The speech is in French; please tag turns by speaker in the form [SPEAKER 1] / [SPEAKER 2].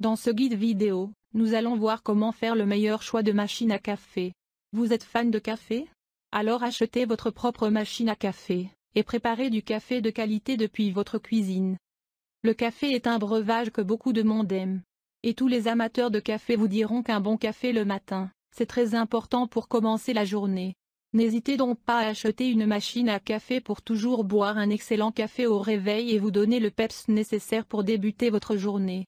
[SPEAKER 1] Dans ce guide vidéo,
[SPEAKER 2] nous allons voir comment faire le meilleur choix de machine à café. Vous êtes fan de café Alors achetez votre propre machine à café, et préparez du café de qualité depuis votre cuisine. Le café est un breuvage que beaucoup de monde aime. Et tous les amateurs de café vous diront qu'un bon café le matin, c'est très important pour commencer la journée. N'hésitez donc pas à acheter une machine à café pour toujours boire un excellent café au réveil et vous donner le peps nécessaire pour débuter votre journée.